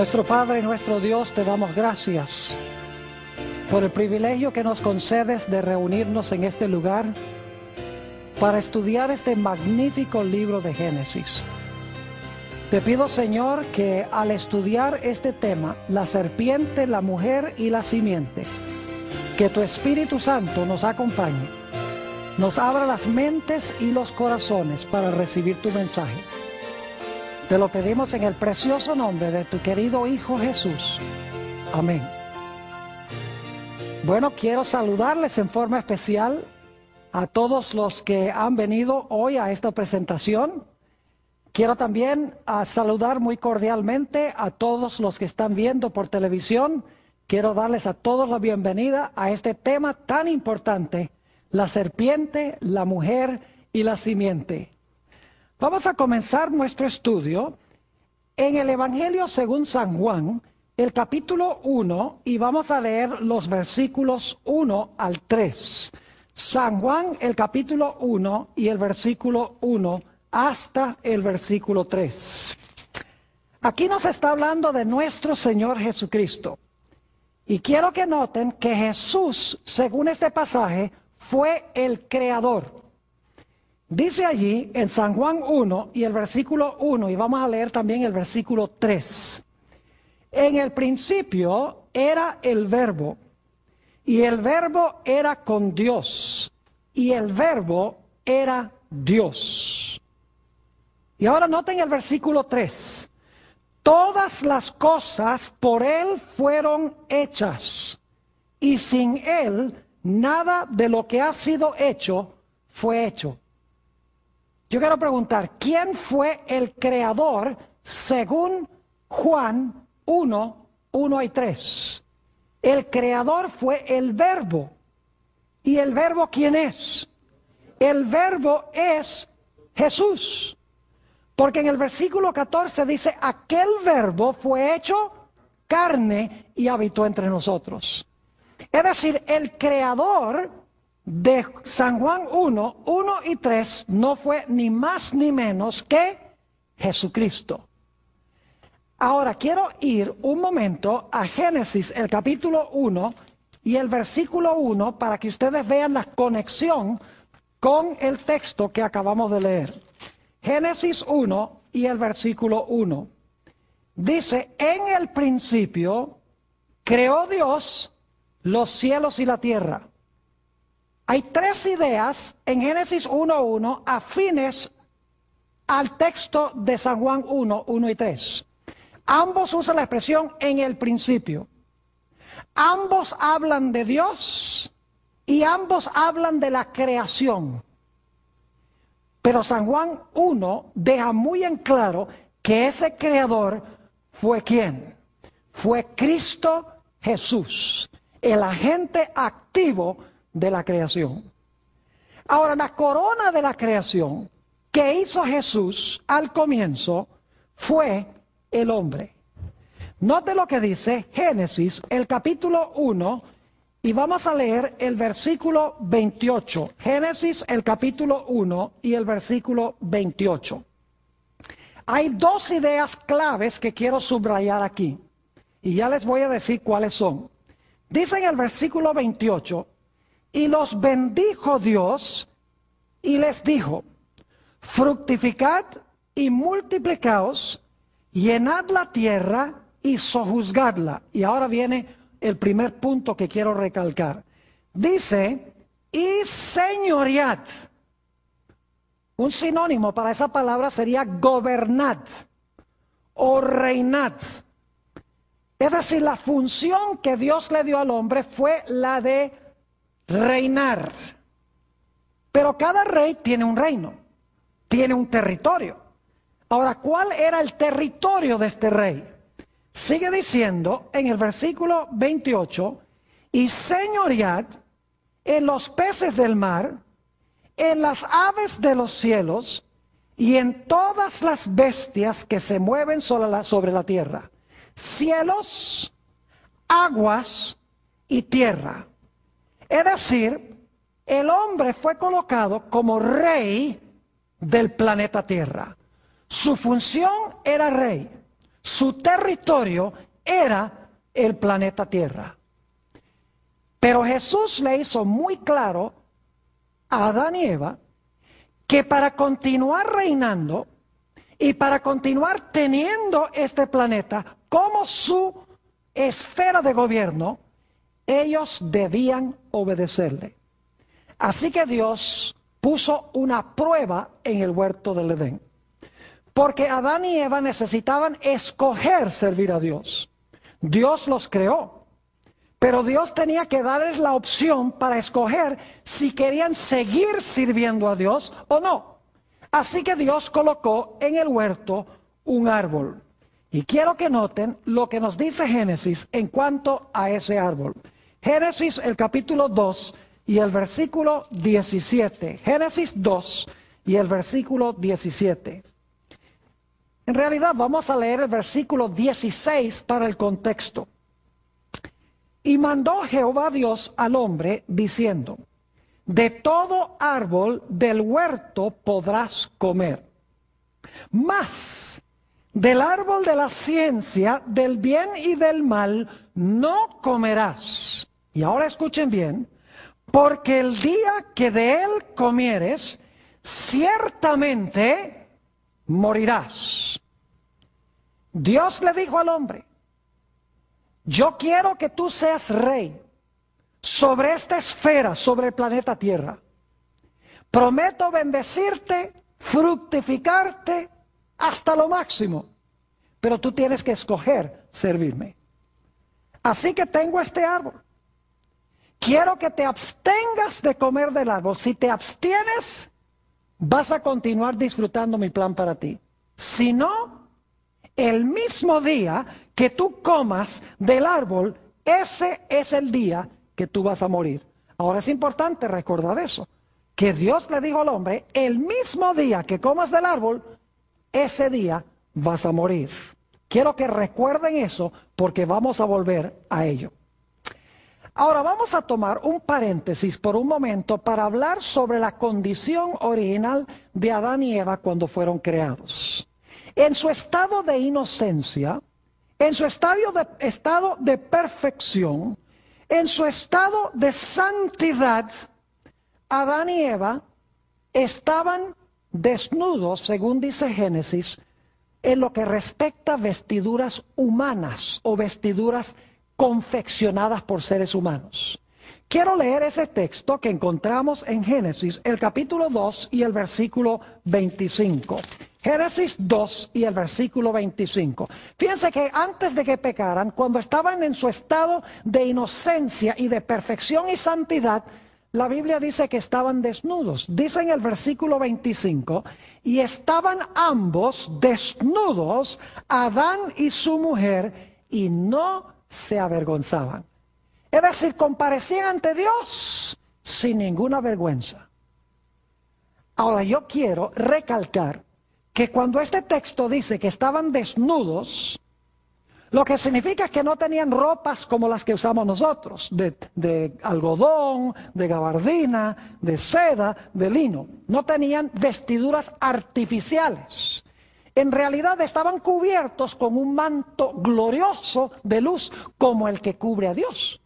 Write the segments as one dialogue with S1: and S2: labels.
S1: Nuestro Padre, nuestro Dios, te damos gracias por el privilegio que nos concedes de reunirnos en este lugar para estudiar este magnífico libro de Génesis. Te pido, Señor, que al estudiar este tema, la serpiente, la mujer y la simiente, que tu Espíritu Santo nos acompañe, nos abra las mentes y los corazones para recibir tu mensaje. Te lo pedimos en el precioso nombre de tu querido Hijo Jesús. Amén. Bueno, quiero saludarles en forma especial a todos los que han venido hoy a esta presentación. Quiero también ah, saludar muy cordialmente a todos los que están viendo por televisión. Quiero darles a todos la bienvenida a este tema tan importante, la serpiente, la mujer y la simiente. Vamos a comenzar nuestro estudio en el Evangelio según San Juan, el capítulo 1, y vamos a leer los versículos 1 al 3. San Juan, el capítulo 1 y el versículo 1 hasta el versículo 3. Aquí nos está hablando de nuestro Señor Jesucristo. Y quiero que noten que Jesús, según este pasaje, fue el creador. Dice allí en San Juan 1 y el versículo 1, y vamos a leer también el versículo 3. En el principio era el verbo, y el verbo era con Dios, y el verbo era Dios. Y ahora noten el versículo 3. Todas las cosas por Él fueron hechas, y sin Él nada de lo que ha sido hecho fue hecho. Yo quiero preguntar, ¿quién fue el creador según Juan 1, 1 y 3? El creador fue el verbo. ¿Y el verbo quién es? El verbo es Jesús. Porque en el versículo 14 dice, aquel verbo fue hecho carne y habitó entre nosotros. Es decir, el creador de San Juan 1, 1 y 3 no fue ni más ni menos que Jesucristo. Ahora quiero ir un momento a Génesis, el capítulo 1 y el versículo 1, para que ustedes vean la conexión con el texto que acabamos de leer. Génesis 1 y el versículo 1. Dice, en el principio creó Dios los cielos y la tierra. Hay tres ideas en Génesis 1.1 afines al texto de San Juan 1, 1 y 3. Ambos usan la expresión en el principio. Ambos hablan de Dios y ambos hablan de la creación. Pero San Juan 1 deja muy en claro que ese creador fue quién? Fue Cristo Jesús, el agente activo de la creación. Ahora, la corona de la creación que hizo Jesús al comienzo fue el hombre. Note lo que dice Génesis, el capítulo 1, y vamos a leer el versículo 28. Génesis, el capítulo 1 y el versículo 28. Hay dos ideas claves que quiero subrayar aquí, y ya les voy a decir cuáles son. Dice en el versículo 28, y los bendijo Dios y les dijo, fructificad y multiplicaos, llenad la tierra y sojuzgadla. Y ahora viene el primer punto que quiero recalcar. Dice, y señoread. Un sinónimo para esa palabra sería gobernad o reinad. Es decir, la función que Dios le dio al hombre fue la de reinar. Pero cada rey tiene un reino, tiene un territorio. Ahora, ¿cuál era el territorio de este rey? Sigue diciendo en el versículo 28, y señoread en los peces del mar, en las aves de los cielos y en todas las bestias que se mueven sobre la tierra. Cielos, aguas y tierra es decir, el hombre fue colocado como rey del planeta Tierra. Su función era rey. Su territorio era el planeta Tierra. Pero Jesús le hizo muy claro a Adán y Eva que para continuar reinando y para continuar teniendo este planeta como su esfera de gobierno, ellos debían obedecerle. Así que Dios puso una prueba en el huerto del Edén. Porque Adán y Eva necesitaban escoger servir a Dios. Dios los creó. Pero Dios tenía que darles la opción para escoger si querían seguir sirviendo a Dios o no. Así que Dios colocó en el huerto un árbol. Y quiero que noten lo que nos dice Génesis en cuanto a ese árbol. Génesis el capítulo 2 y el versículo 17. Génesis 2 y el versículo 17. En realidad vamos a leer el versículo 16 para el contexto. Y mandó Jehová Dios al hombre diciendo, de todo árbol del huerto podrás comer, mas del árbol de la ciencia, del bien y del mal, no comerás y ahora escuchen bien, porque el día que de él comieres, ciertamente morirás. Dios le dijo al hombre, yo quiero que tú seas rey sobre esta esfera, sobre el planeta Tierra. Prometo bendecirte, fructificarte hasta lo máximo, pero tú tienes que escoger servirme. Así que tengo este árbol quiero que te abstengas de comer del árbol. Si te abstienes, vas a continuar disfrutando mi plan para ti. Si no, el mismo día que tú comas del árbol, ese es el día que tú vas a morir. Ahora es importante recordar eso, que Dios le dijo al hombre, el mismo día que comas del árbol, ese día vas a morir. Quiero que recuerden eso porque vamos a volver a ello. Ahora vamos a tomar un paréntesis por un momento para hablar sobre la condición original de Adán y Eva cuando fueron creados. En su estado de inocencia, en su estadio de, estado de perfección, en su estado de santidad, Adán y Eva estaban desnudos, según dice Génesis, en lo que respecta a vestiduras humanas o vestiduras confeccionadas por seres humanos. Quiero leer ese texto que encontramos en Génesis, el capítulo 2 y el versículo 25. Génesis 2 y el versículo 25. Fíjense que antes de que pecaran, cuando estaban en su estado de inocencia y de perfección y santidad, la Biblia dice que estaban desnudos. Dice en el versículo 25, y estaban ambos desnudos, Adán y su mujer, y no se avergonzaban. Es decir, comparecían ante Dios sin ninguna vergüenza. Ahora yo quiero recalcar que cuando este texto dice que estaban desnudos, lo que significa es que no tenían ropas como las que usamos nosotros, de, de, algodón, de gabardina, de seda, de lino. No tenían vestiduras artificiales en realidad estaban cubiertos con un manto glorioso de luz como el que cubre a Dios.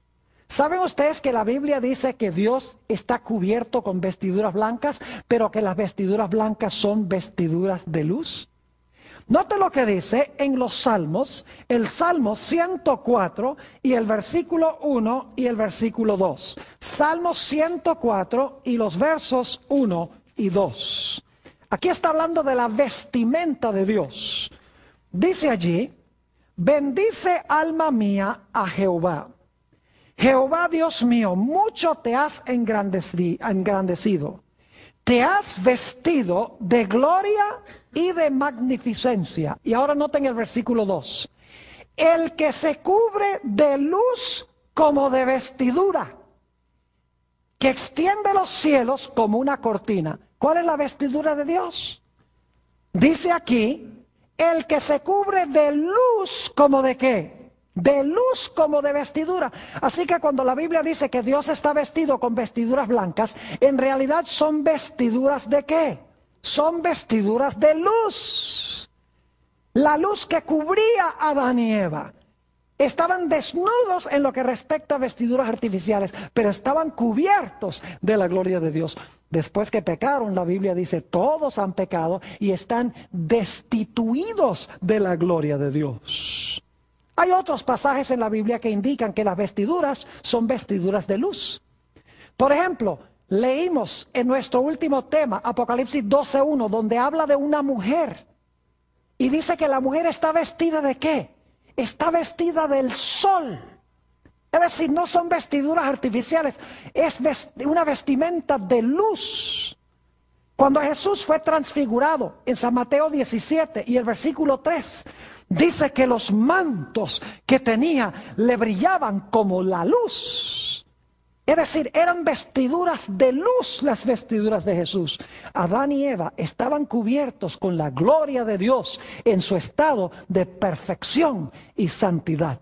S1: ¿Saben ustedes que la Biblia dice que Dios está cubierto con vestiduras blancas, pero que las vestiduras blancas son vestiduras de luz? Note lo que dice en los Salmos, el Salmo 104 y el versículo 1 y el versículo 2. Salmo 104 y los versos 1 y 2. Aquí está hablando de la vestimenta de Dios. Dice allí, bendice alma mía a Jehová. Jehová Dios mío, mucho te has engrandecido. Te has vestido de gloria y de magnificencia. Y ahora noten el versículo 2. El que se cubre de luz como de vestidura, que extiende los cielos como una cortina. ¿Cuál es la vestidura de Dios? Dice aquí, el que se cubre de luz como de qué? De luz como de vestidura. Así que cuando la Biblia dice que Dios está vestido con vestiduras blancas, en realidad son vestiduras de qué? Son vestiduras de luz. La luz que cubría a Adán y Estaban desnudos en lo que respecta a vestiduras artificiales, pero estaban cubiertos de la gloria de Dios. Después que pecaron, la Biblia dice, todos han pecado y están destituidos de la gloria de Dios. Hay otros pasajes en la Biblia que indican que las vestiduras son vestiduras de luz. Por ejemplo, leímos en nuestro último tema, Apocalipsis 12.1, donde habla de una mujer. Y dice que la mujer está vestida de qué? está vestida del sol. Es decir, no son vestiduras artificiales, es una vestimenta de luz. Cuando Jesús fue transfigurado en San Mateo 17 y el versículo 3, dice que los mantos que tenía le brillaban como la luz. Es decir, eran vestiduras de luz las vestiduras de Jesús. Adán y Eva estaban cubiertos con la gloria de Dios en su estado de perfección y santidad.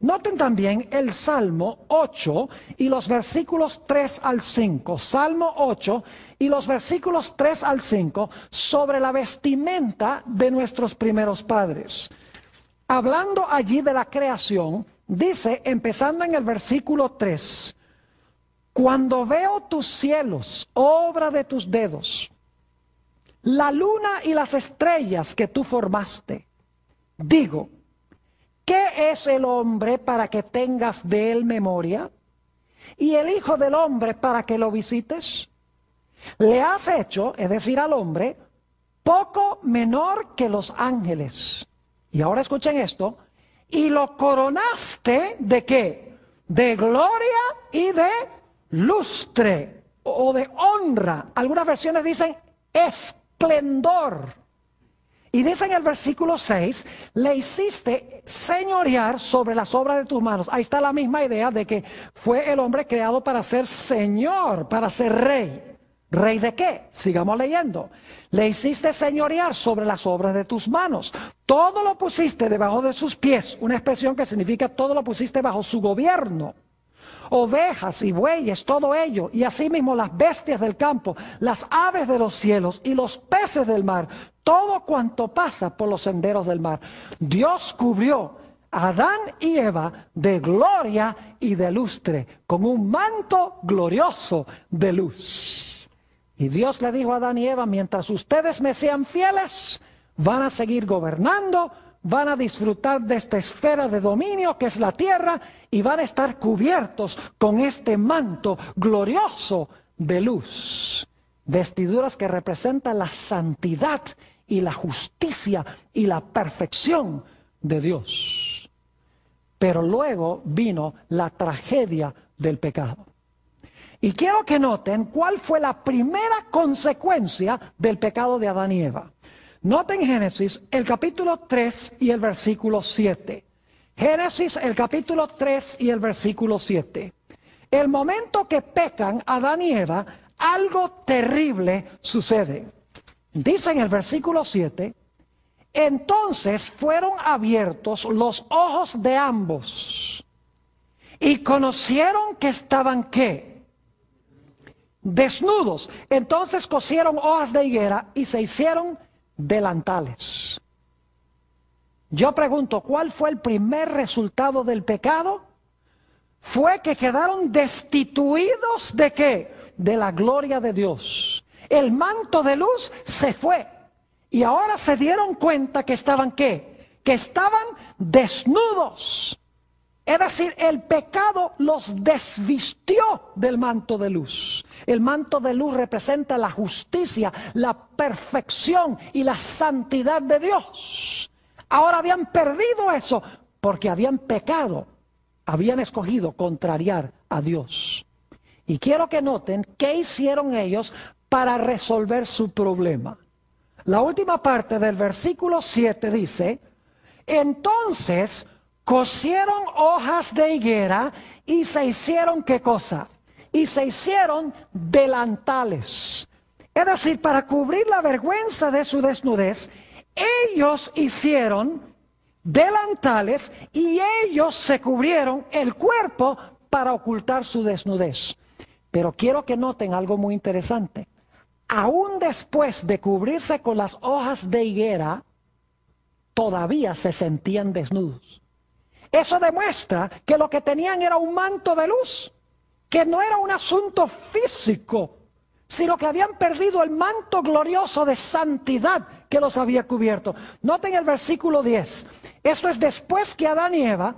S1: Noten también el Salmo 8 y los versículos 3 al 5. Salmo 8 y los versículos 3 al 5 sobre la vestimenta de nuestros primeros padres. Hablando allí de la creación, dice, empezando en el versículo 3, cuando veo tus cielos, obra de tus dedos, la luna y las estrellas que tú formaste, digo, ¿qué es el hombre para que tengas de él memoria? ¿Y el Hijo del Hombre para que lo visites? Le has hecho, es decir, al hombre, poco menor que los ángeles. Y ahora escuchen esto, y lo coronaste de qué? De gloria y de lustre o de honra. Algunas versiones dicen esplendor. Y dice en el versículo 6, le hiciste señorear sobre las obras de tus manos. Ahí está la misma idea de que fue el hombre creado para ser señor, para ser rey. ¿Rey de qué? Sigamos leyendo. Le hiciste señorear sobre las obras de tus manos. Todo lo pusiste debajo de sus pies. Una expresión que significa todo lo pusiste bajo su gobierno ovejas y bueyes, todo ello, y asimismo las bestias del campo, las aves de los cielos y los peces del mar, todo cuanto pasa por los senderos del mar. Dios cubrió a Adán y Eva de gloria y de lustre, con un manto glorioso de luz. Y Dios le dijo a Adán y Eva, mientras ustedes me sean fieles, van a seguir gobernando, van a disfrutar de esta esfera de dominio que es la tierra y van a estar cubiertos con este manto glorioso de luz, vestiduras que representan la santidad y la justicia y la perfección de Dios. Pero luego vino la tragedia del pecado. Y quiero que noten cuál fue la primera consecuencia del pecado de Adán y Eva en Génesis, el capítulo 3 y el versículo 7. Génesis, el capítulo 3 y el versículo 7. El momento que pecan Adán y Eva, algo terrible sucede. Dice en el versículo 7, entonces fueron abiertos los ojos de ambos y conocieron que estaban qué? Desnudos. Entonces cosieron hojas de higuera y se hicieron delantales. Yo pregunto, ¿cuál fue el primer resultado del pecado? Fue que quedaron destituidos de qué? De la gloria de Dios. El manto de luz se fue. Y ahora se dieron cuenta que estaban qué? Que estaban desnudos. Es decir, el pecado los desvistió del manto de luz. El manto de luz representa la justicia, la perfección y la santidad de Dios. Ahora habían perdido eso porque habían pecado, habían escogido contrariar a Dios. Y quiero que noten qué hicieron ellos para resolver su problema. La última parte del versículo 7 dice, entonces cosieron hojas de higuera y se hicieron qué cosa? Y se hicieron delantales. Es decir, para cubrir la vergüenza de su desnudez, ellos hicieron delantales y ellos se cubrieron el cuerpo para ocultar su desnudez. Pero quiero que noten algo muy interesante. Aún después de cubrirse con las hojas de higuera, todavía se sentían desnudos. Eso demuestra que lo que tenían era un manto de luz, que no era un asunto físico, sino que habían perdido el manto glorioso de santidad que los había cubierto. Noten el versículo 10. Esto es después que Adán y Eva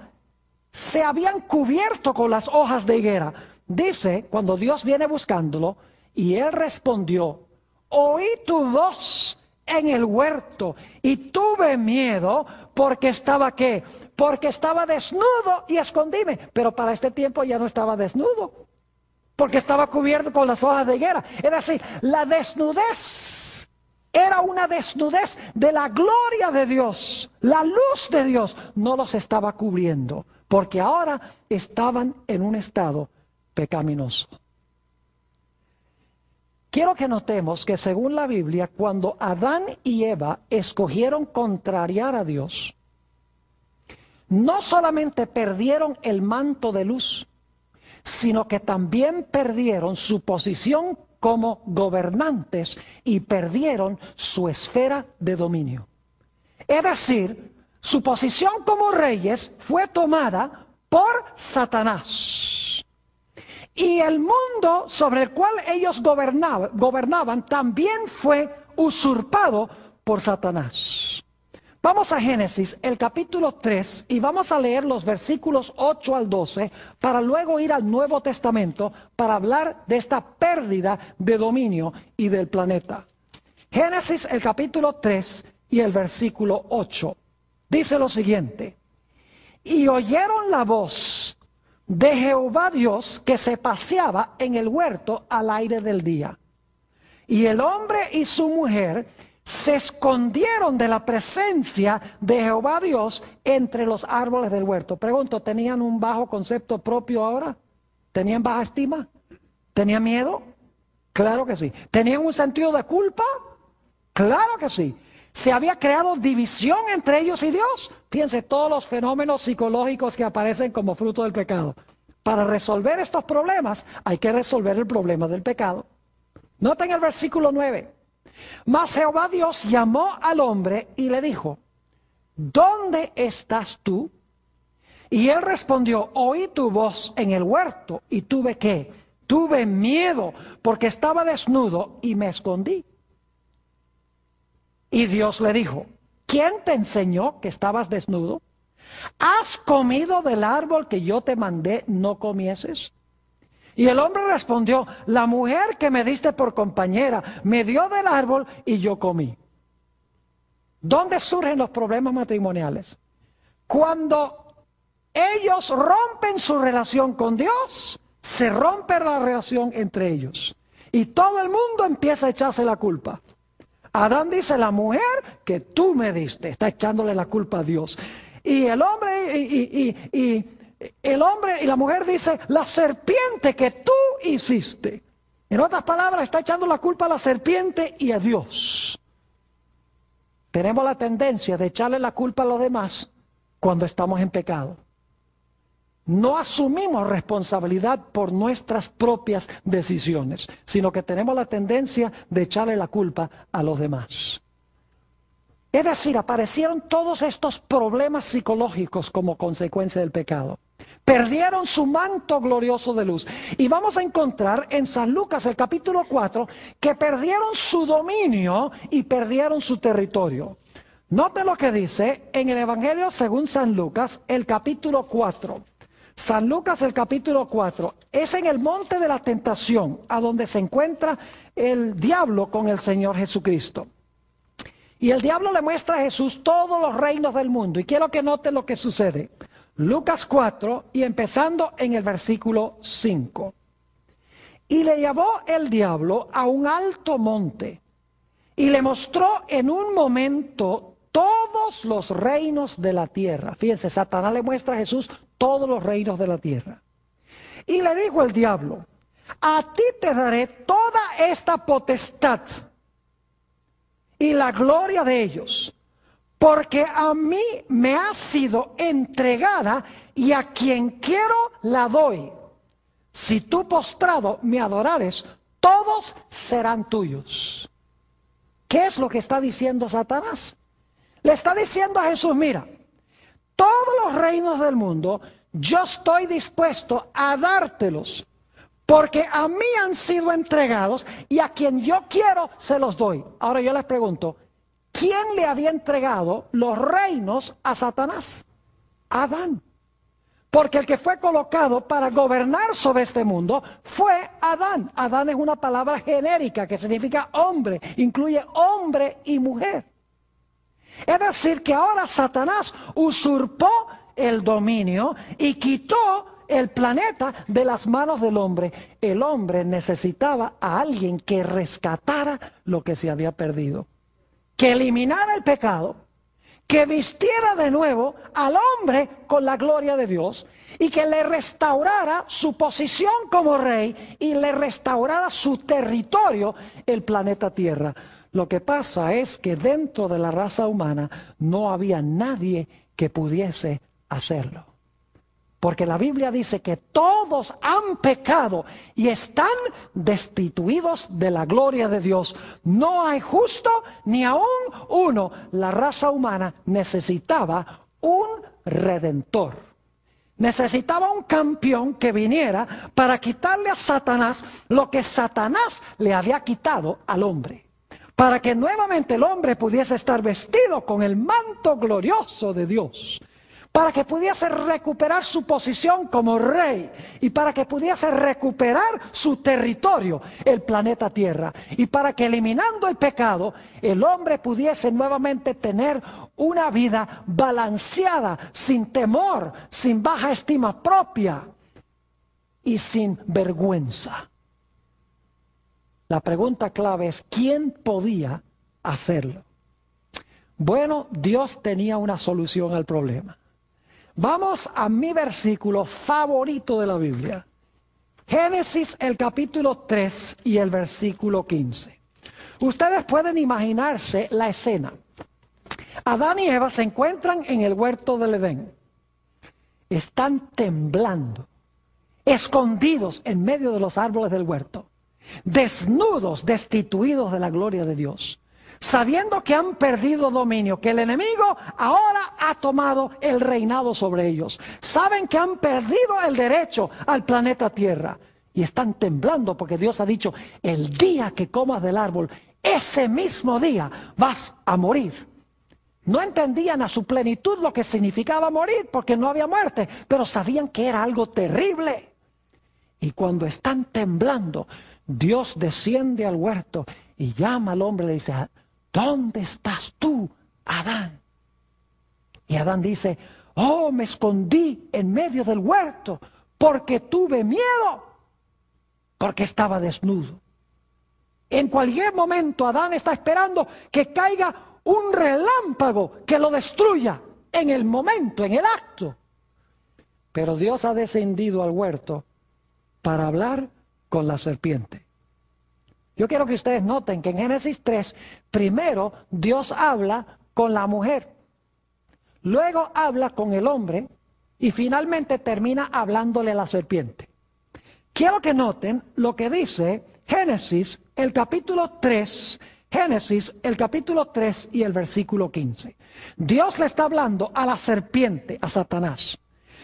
S1: se habían cubierto con las hojas de higuera. Dice, cuando Dios viene buscándolo, y él respondió, oí tu voz en el huerto y tuve miedo porque estaba qué? Porque estaba desnudo y escondíme. Pero para este tiempo ya no estaba desnudo, porque estaba cubierto con las hojas de higuera. era así la desnudez era una desnudez de la gloria de Dios, la luz de Dios no los estaba cubriendo, porque ahora estaban en un estado pecaminoso. Quiero que notemos que según la Biblia, cuando Adán y Eva escogieron contrariar a Dios, no solamente perdieron el manto de luz, sino que también perdieron su posición como gobernantes y perdieron su esfera de dominio. Es decir, su posición como reyes fue tomada por Satanás. Y el mundo sobre el cual ellos gobernaban, también fue usurpado por Satanás. Vamos a Génesis, el capítulo 3, y vamos a leer los versículos 8 al 12 para luego ir al Nuevo Testamento para hablar de esta pérdida de dominio y del planeta. Génesis, el capítulo 3 y el versículo 8. Dice lo siguiente, y oyeron la voz de Jehová Dios que se paseaba en el huerto al aire del día. Y el hombre y su mujer se escondieron de la presencia de Jehová Dios entre los árboles del huerto. Pregunto, ¿tenían un bajo concepto propio ahora? ¿Tenían baja estima? ¿Tenían miedo? Claro que sí. ¿Tenían un sentido de culpa? Claro que sí. Se había creado división entre ellos y Dios. Piense todos los fenómenos psicológicos que aparecen como fruto del pecado. Para resolver estos problemas hay que resolver el problema del pecado. Noten el versículo 9. Mas Jehová Dios llamó al hombre y le dijo, ¿dónde estás tú? Y él respondió, oí tu voz en el huerto y tuve que, tuve miedo porque estaba desnudo y me escondí. Y Dios le dijo, ¿quién te enseñó que estabas desnudo? ¿Has comido del árbol que yo te mandé no comieses? Y el hombre respondió, la mujer que me diste por compañera me dio del árbol y yo comí. ¿Dónde surgen los problemas matrimoniales? Cuando ellos rompen su relación con Dios, se rompe la relación entre ellos. Y todo el mundo empieza a echarse la culpa. Adán dice, la mujer que tú me diste, está echándole la culpa a Dios. Y el hombre y, el hombre y la mujer dice, la serpiente que tú hiciste. En otras palabras, está echando la culpa a la serpiente y a Dios. Tenemos la tendencia de echarle la culpa a los demás cuando estamos en pecado no asumimos responsabilidad por nuestras propias decisiones, sino que tenemos la tendencia de echarle la culpa a los demás. Es decir, aparecieron todos estos problemas psicológicos como consecuencia del pecado. Perdieron su manto glorioso de luz. Y vamos a encontrar en San Lucas el capítulo 4 que perdieron su dominio y perdieron su territorio. Note lo que dice en el Evangelio según San Lucas, el capítulo 4 San Lucas el capítulo 4. Es en el monte de la tentación a donde se encuentra el diablo con el Señor Jesucristo. Y el diablo le muestra a Jesús todos los reinos del mundo. Y quiero que note lo que sucede. Lucas 4 y empezando en el versículo 5. Y le llevó el diablo a un alto monte y le mostró en un momento todos los reinos de la tierra. Fíjense, Satanás le muestra a Jesús todos los reinos de la tierra. Y le dijo el diablo, a ti te daré toda esta potestad y la gloria de ellos, porque a mí me ha sido entregada y a quien quiero la doy. Si tú postrado me adorares, todos serán tuyos. ¿Qué es lo que está diciendo Satanás? Le está diciendo a Jesús, mira, todos los reinos del mundo yo estoy dispuesto a dártelos, porque a mí han sido entregados y a quien yo quiero se los doy. Ahora yo les pregunto, ¿quién le había entregado los reinos a Satanás? Adán. Porque el que fue colocado para gobernar sobre este mundo fue Adán. Adán es una palabra genérica que significa hombre, incluye hombre y mujer. Es decir, que ahora Satanás usurpó el dominio y quitó el planeta de las manos del hombre. El hombre necesitaba a alguien que rescatara lo que se había perdido, que eliminara el pecado, que vistiera de nuevo al hombre con la gloria de Dios y que le restaurara su posición como rey y le restaurara su territorio, el planeta Tierra. Lo que pasa es que dentro de la raza humana no había nadie que pudiese hacerlo. Porque la Biblia dice que todos han pecado y están destituidos de la gloria de Dios. No hay justo ni aún uno. La raza humana necesitaba un redentor. Necesitaba un campeón que viniera para quitarle a Satanás lo que Satanás le había quitado al hombre para que nuevamente el hombre pudiese estar vestido con el manto glorioso de Dios, para que pudiese recuperar su posición como rey y para que pudiese recuperar su territorio, el planeta Tierra, y para que eliminando el pecado, el hombre pudiese nuevamente tener una vida balanceada, sin temor, sin baja estima propia y sin vergüenza. La pregunta clave es, ¿quién podía hacerlo? Bueno, Dios tenía una solución al problema. Vamos a mi versículo favorito de la Biblia. Génesis el capítulo 3 y el versículo 15. Ustedes pueden imaginarse la escena. Adán y Eva se encuentran en el huerto del Edén. Están temblando, escondidos en medio de los árboles del huerto desnudos, destituidos de la gloria de Dios, sabiendo que han perdido dominio, que el enemigo ahora ha tomado el reinado sobre ellos, saben que han perdido el derecho al planeta Tierra y están temblando porque Dios ha dicho, el día que comas del árbol, ese mismo día vas a morir. No entendían a su plenitud lo que significaba morir porque no había muerte, pero sabían que era algo terrible. Y cuando están temblando, Dios desciende al huerto y llama al hombre y le dice, ¿dónde estás tú, Adán? Y Adán dice, oh, me escondí en medio del huerto porque tuve miedo, porque estaba desnudo. En cualquier momento Adán está esperando que caiga un relámpago que lo destruya en el momento, en el acto. Pero Dios ha descendido al huerto para hablar con la serpiente. Yo quiero que ustedes noten que en Génesis 3, primero Dios habla con la mujer, luego habla con el hombre y finalmente termina hablándole a la serpiente. Quiero que noten lo que dice Génesis, el capítulo 3, Génesis, el capítulo 3 y el versículo 15. Dios le está hablando a la serpiente, a Satanás.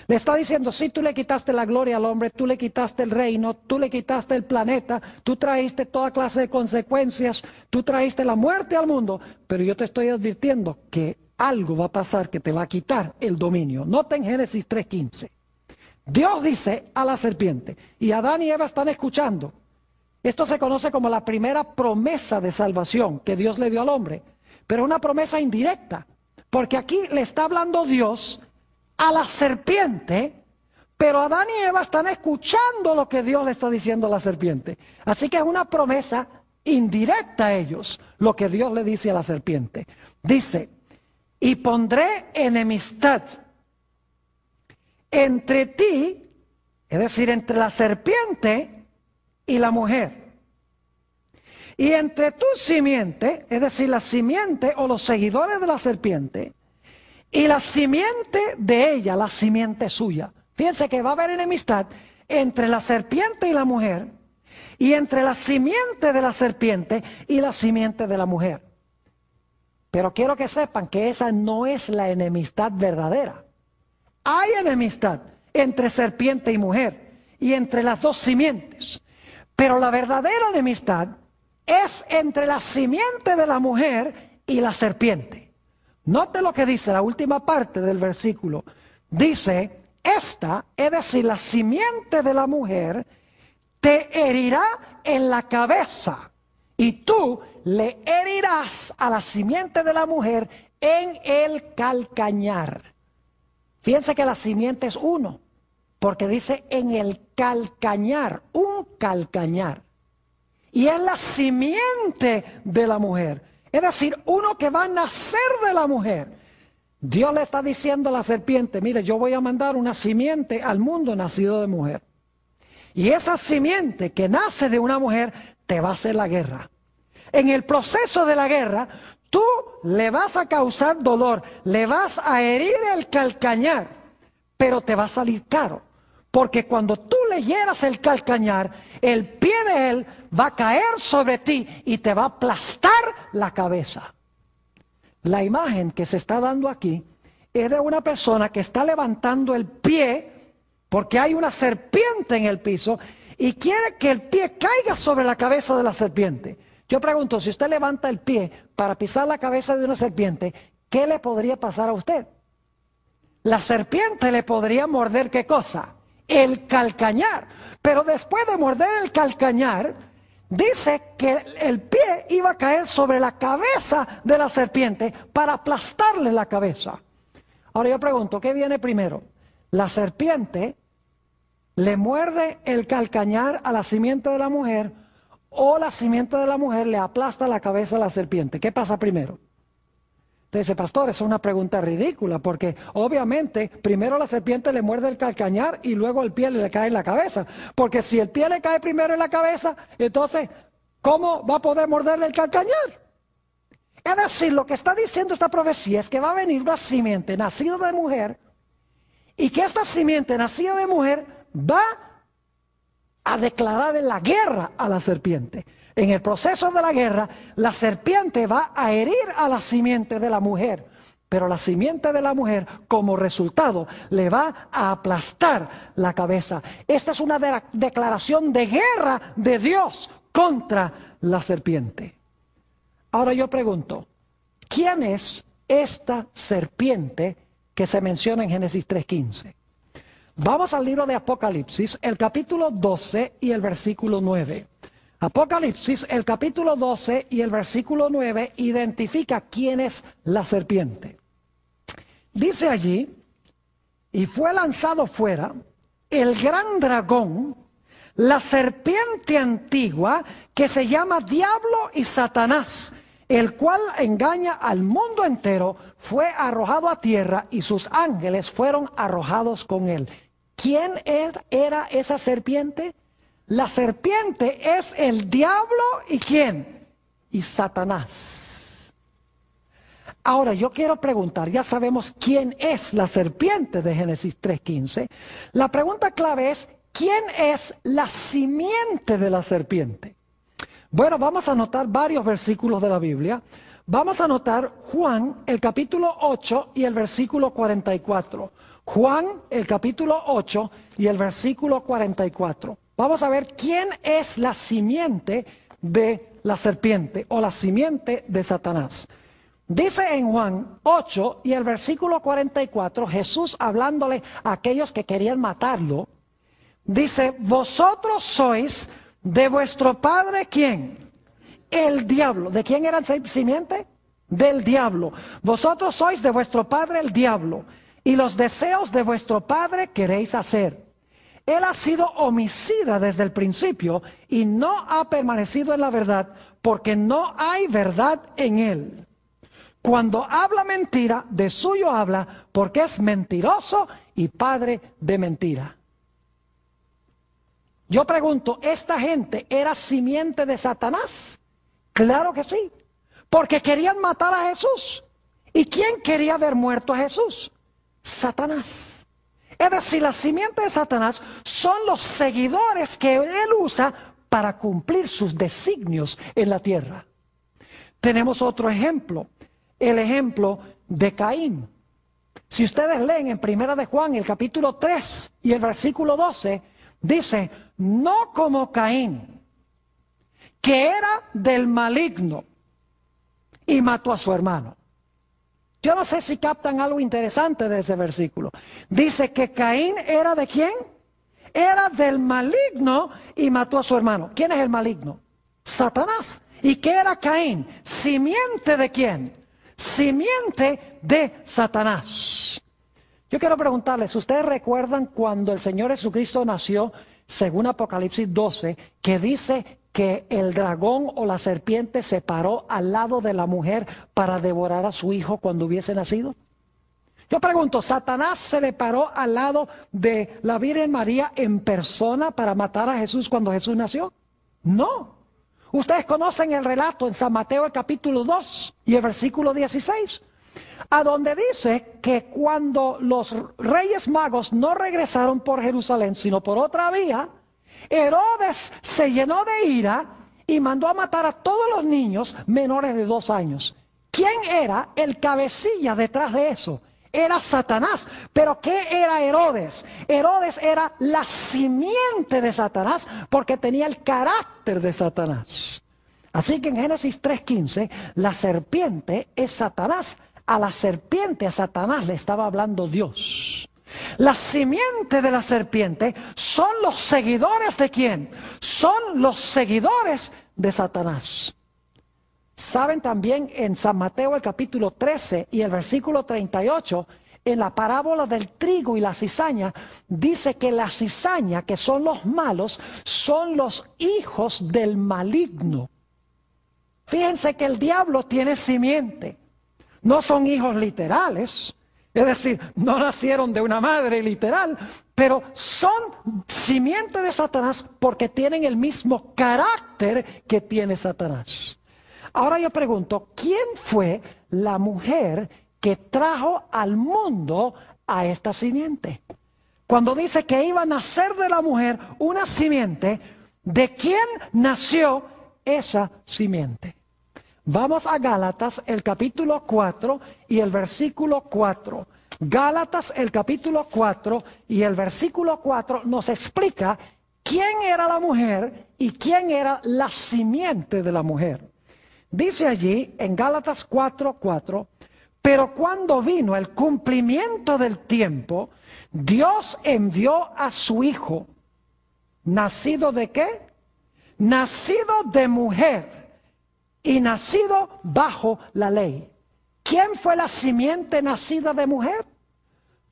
S1: Le está diciendo, si tú le quitaste la gloria al hombre, tú le quitaste el reino, tú le quitaste el planeta, tú traíste toda clase de consecuencias, tú traíste la muerte al mundo, pero yo te estoy advirtiendo que algo va a pasar que te va a quitar el dominio. Nota en Génesis 3.15. Dios dice a la serpiente, y Adán y Eva están escuchando. Esto se conoce como la primera promesa de salvación que Dios le dio al hombre, pero una promesa indirecta, porque aquí le está hablando Dios a la serpiente, pero Adán y Eva están escuchando lo que Dios le está diciendo a la serpiente. Así que es una promesa indirecta a ellos lo que Dios le dice a la serpiente. Dice, y pondré enemistad entre ti, es decir, entre la serpiente y la mujer. Y entre tu simiente, es decir, la simiente o los seguidores de la serpiente, y la simiente de ella, la simiente suya. Fíjense que va a haber enemistad entre la serpiente y la mujer, y entre la simiente de la serpiente y la simiente de la mujer. Pero quiero que sepan que esa no es la enemistad verdadera. Hay enemistad entre serpiente y mujer y entre las dos simientes. Pero la verdadera enemistad es entre la simiente de la mujer y la serpiente. Note lo que dice la última parte del versículo. Dice, esta, es decir, la simiente de la mujer, te herirá en la cabeza y tú le herirás a la simiente de la mujer en el calcañar. Fíjense que la simiente es uno, porque dice en el calcañar, un calcañar. Y es la simiente de la mujer. Es decir, uno que va a nacer de la mujer. Dios le está diciendo a la serpiente, mire, yo voy a mandar una simiente al mundo nacido de mujer. Y esa simiente que nace de una mujer te va a hacer la guerra. En el proceso de la guerra, tú le vas a causar dolor, le vas a herir el calcañar, pero te va a salir caro. Porque cuando tú le hieras el calcañar, el pie de él va a caer sobre ti y te va a aplastar la cabeza. La imagen que se está dando aquí es de una persona que está levantando el pie porque hay una serpiente en el piso y quiere que el pie caiga sobre la cabeza de la serpiente. Yo pregunto, si usted levanta el pie para pisar la cabeza de una serpiente, ¿qué le podría pasar a usted? La serpiente le podría morder qué cosa? El calcañar. Pero después de morder el calcañar, dice que el pie iba a caer sobre la cabeza de la serpiente para aplastarle la cabeza. Ahora yo pregunto, ¿qué viene primero? La serpiente le muerde el calcañar a la simiente de la mujer o la simiente de la mujer le aplasta la cabeza a la serpiente. ¿Qué pasa primero? Entonces, dice, pastor, es una pregunta ridícula, porque obviamente primero la serpiente le muerde el calcañar y luego el pie le cae en la cabeza. Porque si el pie le cae primero en la cabeza, entonces, ¿cómo va a poder morderle el calcañar? Es decir, lo que está diciendo esta profecía es que va a venir una simiente nacida de mujer y que esta simiente nacida de mujer va a declarar en la guerra a la serpiente. En el proceso de la guerra, la serpiente va a herir a la simiente de la mujer, pero la simiente de la mujer, como resultado, le va a aplastar la cabeza. Esta es una declaración de guerra de Dios contra la serpiente. Ahora yo pregunto, ¿quién es esta serpiente que se menciona en Génesis 3.15? Vamos al libro de Apocalipsis, el capítulo 12 y el versículo 9. Apocalipsis, el capítulo 12 y el versículo 9 identifica quién es la serpiente. Dice allí, y fue lanzado fuera el gran dragón, la serpiente antigua que se llama Diablo y Satanás, el cual engaña al mundo entero, fue arrojado a tierra y sus ángeles fueron arrojados con él. ¿Quién er-, era esa serpiente? La serpiente es el diablo y quién? Y Satanás. Ahora yo quiero preguntar, ya sabemos quién es la serpiente de Génesis 3.15. La pregunta clave es, ¿quién es la simiente de la serpiente? Bueno, vamos a anotar varios versículos de la Biblia. Vamos a anotar Juan el capítulo 8 y el versículo 44. Juan el capítulo 8 y el versículo 44 vamos a ver quién es la simiente de la serpiente o la simiente de Satanás. Dice en Juan 8 y el versículo 44, Jesús hablándole a aquellos que querían matarlo, dice, vosotros sois de vuestro padre quién? El diablo. ¿De quién eran simiente? Del diablo. Vosotros sois de vuestro padre el diablo y los deseos de vuestro padre queréis hacer. Él ha sido homicida desde el principio y no ha permanecido en la verdad porque no hay verdad en él. Cuando habla mentira, de suyo habla porque es mentiroso y padre de mentira. Yo pregunto, ¿esta gente era simiente de Satanás? Claro que sí, porque querían matar a Jesús. ¿Y quién quería haber muerto a Jesús? Satanás. Es decir, la simiente de Satanás son los seguidores que él usa para cumplir sus designios en la tierra. Tenemos otro ejemplo, el ejemplo de Caín. Si ustedes leen en Primera de Juan el capítulo 3 y el versículo 12, dice, no como Caín, que era del maligno y mató a su hermano. Yo no sé si captan algo interesante de ese versículo. Dice que Caín era de quién? Era del maligno y mató a su hermano. ¿Quién es el maligno? Satanás. ¿Y qué era Caín? Simiente de quién? Simiente de Satanás. Yo quiero preguntarles, ¿ustedes recuerdan cuando el Señor Jesucristo nació, según Apocalipsis 12, que dice que el dragón o la serpiente se paró al lado de la mujer para devorar a su hijo cuando hubiese nacido? Yo pregunto, ¿Satanás se le paró al lado de la Virgen María en persona para matar a Jesús cuando Jesús nació? No. Ustedes conocen el relato en San Mateo el capítulo 2 y el versículo 16, a donde dice que cuando los reyes magos no regresaron por Jerusalén, sino por otra vía, Herodes se llenó de ira y mandó a matar a todos los niños menores de dos años. ¿Quién era el cabecilla detrás de eso? Era Satanás. Pero ¿qué era Herodes? Herodes era la simiente de Satanás porque tenía el carácter de Satanás. Así que en Génesis 3.15, la serpiente es Satanás. A la serpiente, a Satanás le estaba hablando Dios. La simiente de la serpiente son los seguidores de quién? Son los seguidores de Satanás. Saben también en San Mateo el capítulo 13 y el versículo 38, en la parábola del trigo y la cizaña, dice que la cizaña, que son los malos, son los hijos del maligno. Fíjense que el diablo tiene simiente. No son hijos literales, es decir, no nacieron de una madre literal, pero son simiente de Satanás porque tienen el mismo carácter que tiene Satanás. Ahora yo pregunto, ¿quién fue la mujer que trajo al mundo a esta simiente? Cuando dice que iba a nacer de la mujer una simiente, ¿de quién nació esa simiente? Vamos a Gálatas, el capítulo 4 y el versículo 4. Gálatas, el capítulo 4 y el versículo 4 nos explica quién era la mujer y quién era la simiente de la mujer. Dice allí en Gálatas 4, 4, pero cuando vino el cumplimiento del tiempo, Dios envió a su hijo, nacido de qué? Nacido de mujer y nacido bajo la ley. ¿Quién fue la simiente nacida de mujer?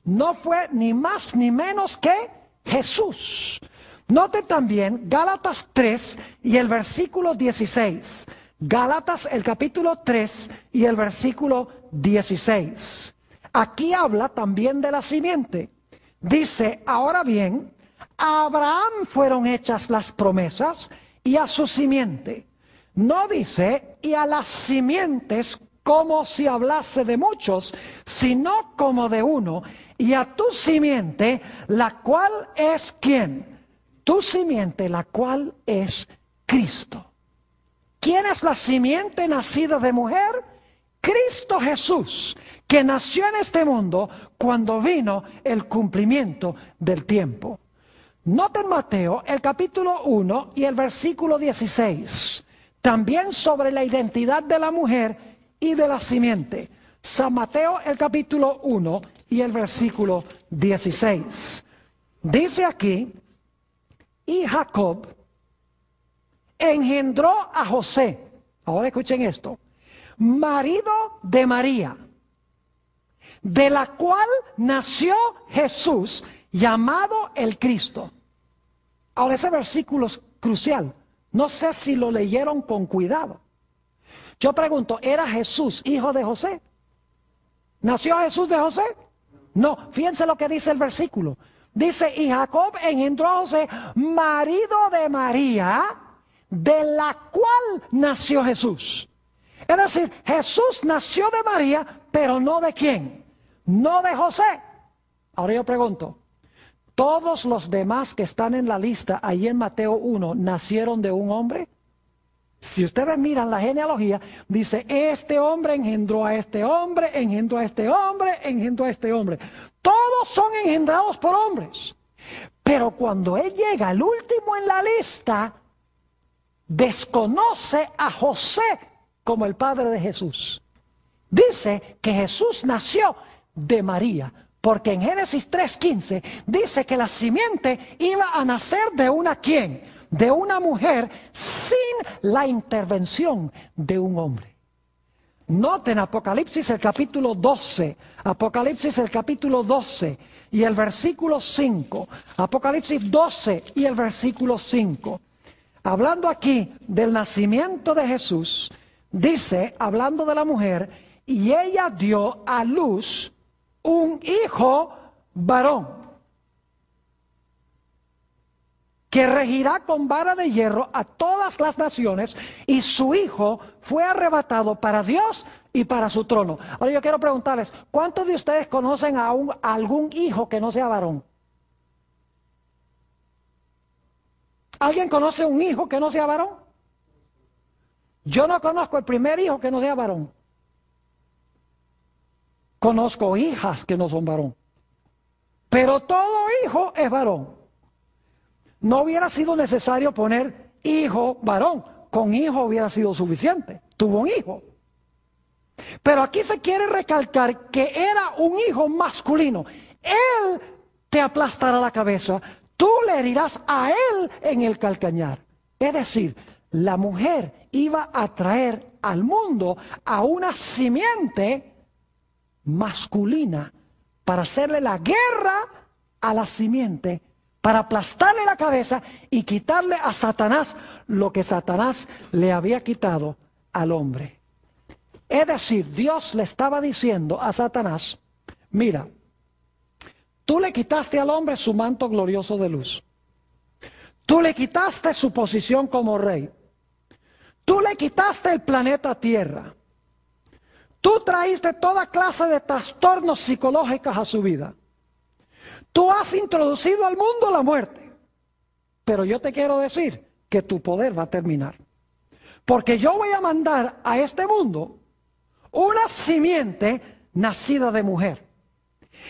S1: No fue ni más ni menos que Jesús. Note también Gálatas 3 y el versículo 16. Gálatas el capítulo 3 y el versículo 16. Aquí habla también de la simiente. Dice, ahora bien, a Abraham fueron hechas las promesas y a su simiente. No dice, y a las simientes como si hablase de muchos, sino como de uno, y a tu simiente, la cual es quién? Tu simiente, la cual es Cristo. ¿Quién es la simiente nacida de mujer? Cristo Jesús, que nació en este mundo cuando vino el cumplimiento del tiempo. Noten Mateo el capítulo 1 y el versículo 16. También sobre la identidad de la mujer y de la simiente. San Mateo el capítulo 1 y el versículo 16. Dice aquí, y Jacob engendró a José, ahora escuchen esto, marido de María, de la cual nació Jesús, llamado el Cristo. Ahora ese versículo es crucial, no sé si lo leyeron con cuidado. Yo pregunto, ¿era Jesús hijo de José? ¿Nació Jesús de José? No, fíjense lo que dice el versículo. Dice, y Jacob engendró a José, marido de María, de la cual nació Jesús. Es decir, Jesús nació de María, pero no de quién, no de José. Ahora yo pregunto, todos los demás que están en la lista ahí en Mateo 1 nacieron de un hombre? Si ustedes miran la genealogía, dice, este hombre engendró a este hombre, engendró a este hombre, engendró a este hombre. Todos son engendrados por hombres. Pero cuando él llega al último en la lista, desconoce a José como el padre de Jesús. Dice que Jesús nació de María. Porque en Génesis 3.15 dice que la simiente iba a nacer de una quién, de una mujer sin la intervención de un hombre. Noten Apocalipsis el capítulo 12, Apocalipsis el capítulo 12 y el versículo 5, Apocalipsis 12 y el versículo 5. Hablando aquí del nacimiento de Jesús, dice, hablando de la mujer, y ella dio a luz un hijo varón que regirá con vara de hierro a todas las naciones y su hijo fue arrebatado para Dios y para su trono. Ahora yo quiero preguntarles, ¿cuántos de ustedes conocen a, algún hijo que no sea varón? ¿Alguien conoce un hijo que no sea varón? Yo no conozco el primer hijo que no sea varón. Conozco hijas que no son varón. Pero todo hijo es varón. No hubiera sido necesario poner hijo varón. Con hijo hubiera sido suficiente. Tuvo un hijo. Pero aquí se quiere recalcar que era un hijo masculino. Él te aplastará la cabeza. Tú le herirás a él en el calcañar. Es decir, la mujer iba a traer al mundo a una simiente masculina para hacerle la guerra a la simiente, para aplastarle la cabeza y quitarle a Satanás lo que Satanás le había quitado al hombre. Es decir, Dios le estaba diciendo a Satanás, mira, tú le quitaste al hombre su manto glorioso de luz, tú le quitaste su posición como rey, tú le quitaste el planeta Tierra, Tú traíste toda clase de trastornos psicológicos a su vida. Tú has introducido al mundo la muerte. Pero yo te quiero decir que tu poder va a terminar. Porque yo voy a mandar a este mundo una simiente nacida de mujer.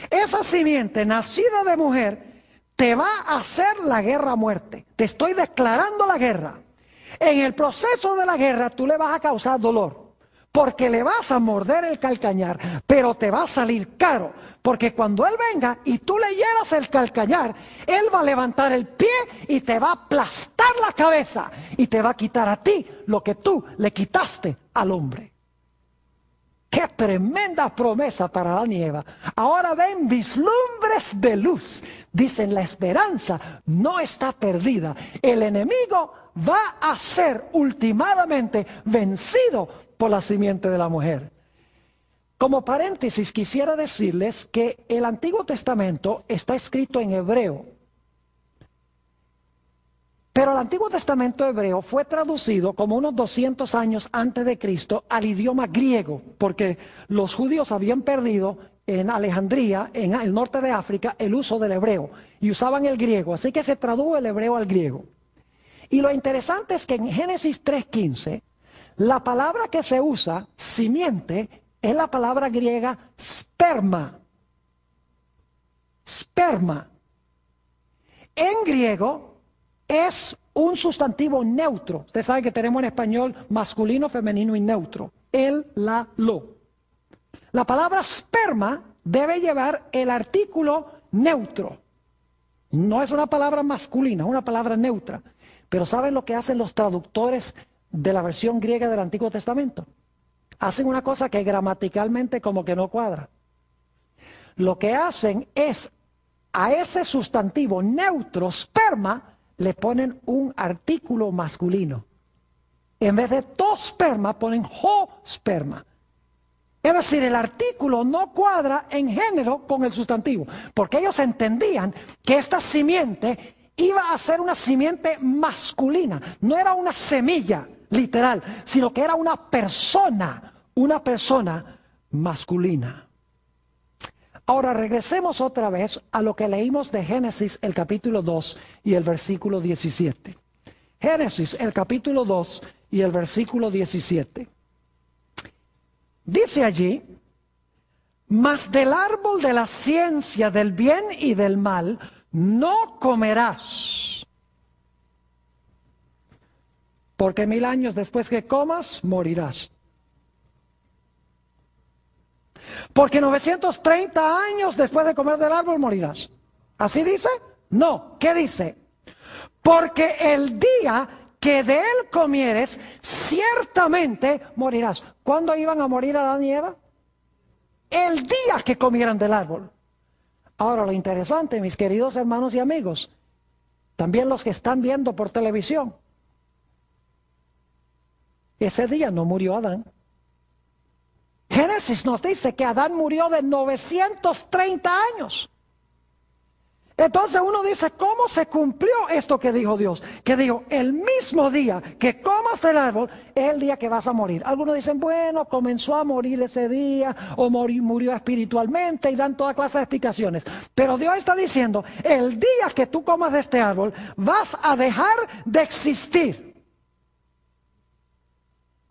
S1: Esa simiente nacida de mujer te va a hacer la guerra a muerte. Te estoy declarando la guerra. En el proceso de la guerra tú le vas a causar dolor porque le vas a morder el calcañar, pero te va a salir caro, porque cuando Él venga y tú le hieras el calcañar, Él va a levantar el pie y te va a aplastar la cabeza y te va a quitar a ti lo que tú le quitaste al hombre. Qué tremenda promesa para la nieve Ahora ven vislumbres de luz. Dicen, la esperanza no está perdida. El enemigo va a ser ultimadamente vencido por la simiente de la mujer. Como paréntesis, quisiera decirles que el Antiguo Testamento está escrito en hebreo. Pero el Antiguo Testamento hebreo fue traducido como unos 200 años antes de Cristo al idioma griego, porque los judíos habían perdido en Alejandría, en el norte de África, el uso del hebreo y usaban el griego. Así que se tradujo el hebreo al griego. Y lo interesante es que en Génesis 3.15 la palabra que se usa, simiente, es la palabra griega sperma. Sperma. En griego es un sustantivo neutro. Ustedes saben que tenemos en español masculino, femenino y neutro. El, la, lo. La palabra sperma debe llevar el artículo neutro. No es una palabra masculina, es una palabra neutra. Pero ¿saben lo que hacen los traductores de la versión griega del Antiguo Testamento. Hacen una cosa que gramaticalmente como que no cuadra. Lo que hacen es a ese sustantivo neutro, sperma, le ponen un artículo masculino. En vez de tosperma ponen ho-sperma. Es decir, el artículo no cuadra en género con el sustantivo, porque ellos entendían que esta simiente iba a ser una simiente masculina, no era una semilla literal, sino que era una persona, una persona masculina. Ahora regresemos otra vez a lo que leímos de Génesis el capítulo 2 y el versículo 17. Génesis el capítulo 2 y el versículo 17. Dice allí, mas del árbol de la ciencia del bien y del mal no comerás porque mil años después que comas, morirás. Porque 930 años después de comer del árbol, morirás. ¿Así dice? No, ¿qué dice? Porque el día que de él comieres, ciertamente morirás. ¿Cuándo iban a morir a la Eva? El día que comieran del árbol. Ahora lo interesante, mis queridos hermanos y amigos, también los que están viendo por televisión, ese día no murió Adán. Génesis nos dice que Adán murió de 930 años. Entonces uno dice, ¿cómo se cumplió esto que dijo Dios? Que dijo, el mismo día que comas del árbol es el día que vas a morir. Algunos dicen, bueno, comenzó a morir ese día o murió espiritualmente y dan toda clase de explicaciones. Pero Dios está diciendo, el día que tú comas de este árbol vas a dejar de existir.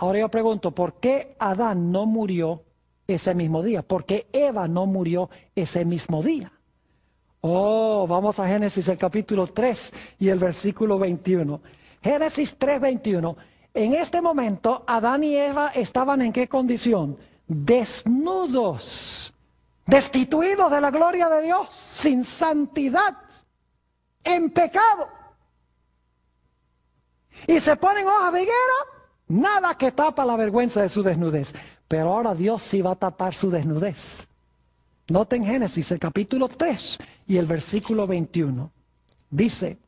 S1: Ahora yo pregunto, ¿por qué Adán no murió ese mismo día? ¿Por qué Eva no murió ese mismo día? Oh, vamos a Génesis el capítulo 3 y el versículo 21. Génesis 3, 21. En este momento, Adán y Eva estaban en qué condición? Desnudos, destituidos de la gloria de Dios, sin santidad, en pecado. Y se ponen hojas de higuera Nada que tapa la vergüenza de su desnudez. Pero ahora Dios sí va a tapar su desnudez. Noten Génesis, el capítulo 3 y el versículo 21. Dice,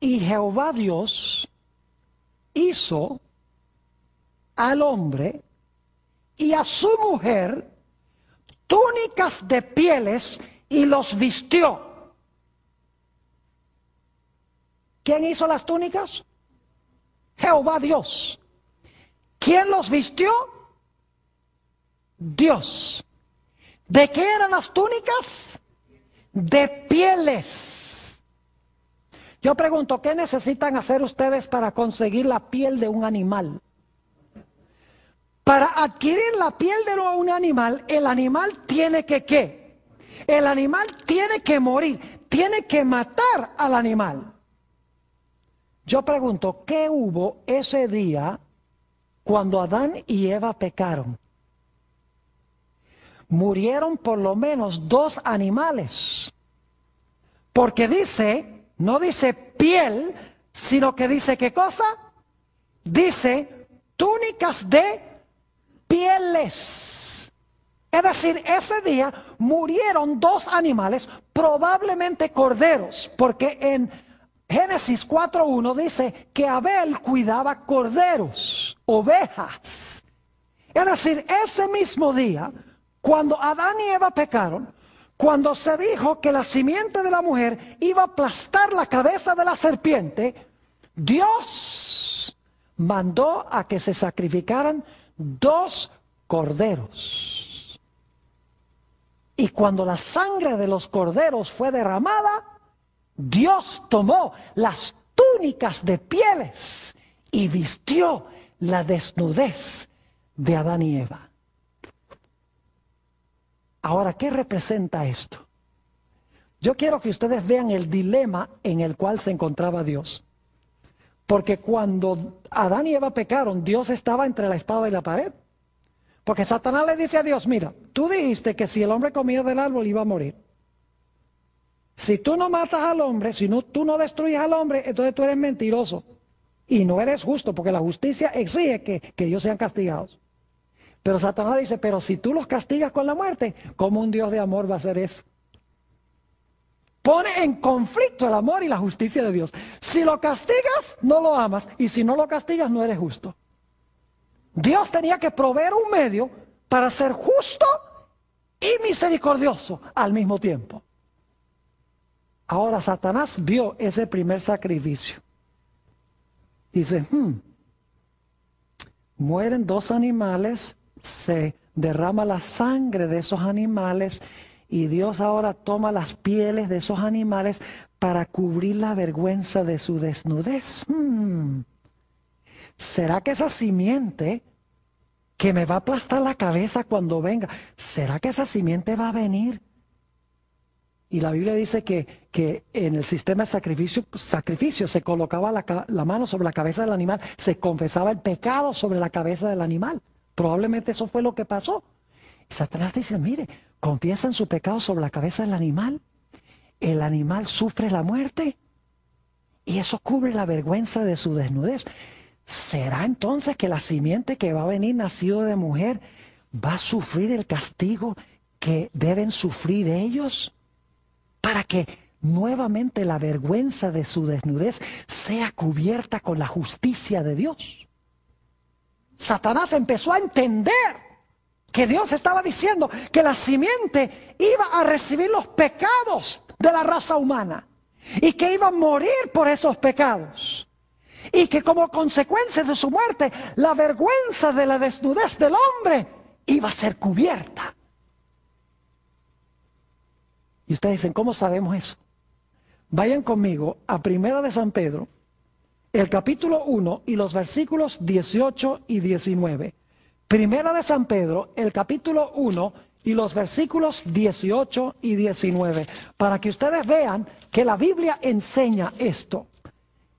S1: y Jehová Dios hizo al hombre y a su mujer túnicas de pieles y los vistió. ¿Quién hizo las túnicas? Jehová Dios. ¿Quién los vistió? Dios. ¿De qué eran las túnicas? De pieles. Yo pregunto, ¿qué necesitan hacer ustedes para conseguir la piel de un animal? Para adquirir la piel de un animal, el animal tiene que qué? El animal tiene que morir, tiene que matar al animal. Yo pregunto, ¿qué hubo ese día cuando Adán y Eva pecaron? Murieron por lo menos dos animales. Porque dice, no dice piel, sino que dice qué cosa? Dice túnicas de pieles. Es decir, ese día murieron dos animales, probablemente corderos, porque en Génesis 4.1 dice que Abel cuidaba corderos, ovejas. Es decir, ese mismo día, cuando Adán y Eva pecaron, cuando se dijo que la simiente de la mujer iba a aplastar la cabeza de la serpiente, Dios mandó a que se sacrificaran dos corderos. Y cuando la sangre de los corderos fue derramada, Dios tomó las túnicas de pieles y vistió la desnudez de Adán y Eva. Ahora, ¿qué representa esto? Yo quiero que ustedes vean el dilema en el cual se encontraba Dios. Porque cuando Adán y Eva pecaron, Dios estaba entre la espada y la pared. Porque Satanás le dice a Dios, mira, tú dijiste que si el hombre comía del árbol iba a morir. Si tú no matas al hombre, si no, tú no destruyes al hombre, entonces tú eres mentiroso. Y no eres justo, porque la justicia exige que, que ellos sean castigados. Pero Satanás dice, pero si tú los castigas con la muerte, ¿cómo un Dios de amor va a hacer eso? Pone en conflicto el amor y la justicia de Dios. Si lo castigas, no lo amas. Y si no lo castigas, no eres justo. Dios tenía que proveer un medio para ser justo y misericordioso al mismo tiempo. Ahora Satanás vio ese primer sacrificio. Dice, hmm, mueren dos animales, se derrama la sangre de esos animales y Dios ahora toma las pieles de esos animales para cubrir la vergüenza de su desnudez. Hmm, ¿Será que esa simiente que me va a aplastar la cabeza cuando venga, será que esa simiente va a venir y la Biblia dice que, que en el sistema de sacrificio, sacrificio se colocaba la, mano sobre la cabeza del animal, se confesaba el pecado sobre la cabeza del animal. Probablemente eso fue lo que pasó. Y Satanás dice, mire, confiesan su pecado sobre la cabeza del animal. El animal sufre la muerte y eso cubre la vergüenza de su desnudez. ¿Será entonces que la simiente que va a venir nacido de mujer va a sufrir el castigo que deben sufrir ellos? para que nuevamente la vergüenza de su desnudez sea cubierta con la justicia de Dios. Satanás empezó a entender que Dios estaba diciendo que la simiente iba a recibir los pecados de la raza humana y que iba a morir por esos pecados. Y que como consecuencia de su muerte, la vergüenza de la desnudez del hombre iba a ser cubierta. Y ustedes dicen, ¿cómo sabemos eso? Vayan conmigo a Primera de San Pedro, el capítulo 1 y los versículos 18 y 19. Primera de San Pedro, el capítulo 1 y los versículos 18 y 19, para que ustedes vean que la Biblia enseña esto.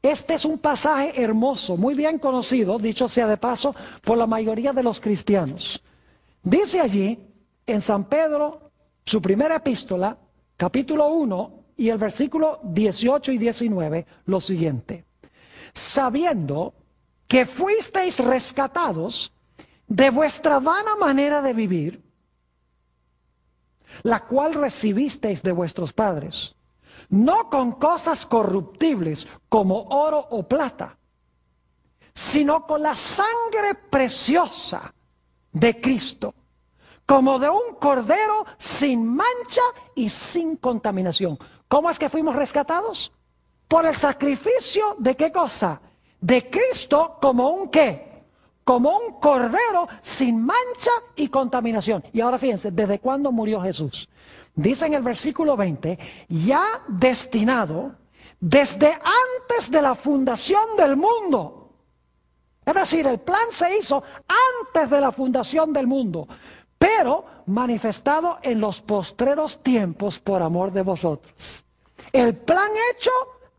S1: Este es un pasaje hermoso, muy bien conocido, dicho sea de paso, por la mayoría de los cristianos. Dice allí, en San Pedro, su primera epístola, capítulo 1 y el versículo 18 y 19, lo siguiente. Sabiendo que fuisteis rescatados de vuestra vana manera de vivir, la cual recibisteis de vuestros padres, no con cosas corruptibles como oro o plata, sino con la sangre preciosa de Cristo como de un cordero sin mancha y sin contaminación. ¿Cómo es que fuimos rescatados? Por el sacrificio de qué cosa? De Cristo como un qué? Como un cordero sin mancha y contaminación. Y ahora fíjense, ¿desde cuándo murió Jesús? Dice en el versículo 20, ya destinado desde antes de la fundación del mundo. Es decir, el plan se hizo antes de la fundación del mundo pero manifestado en los postreros tiempos por amor de vosotros. El plan hecho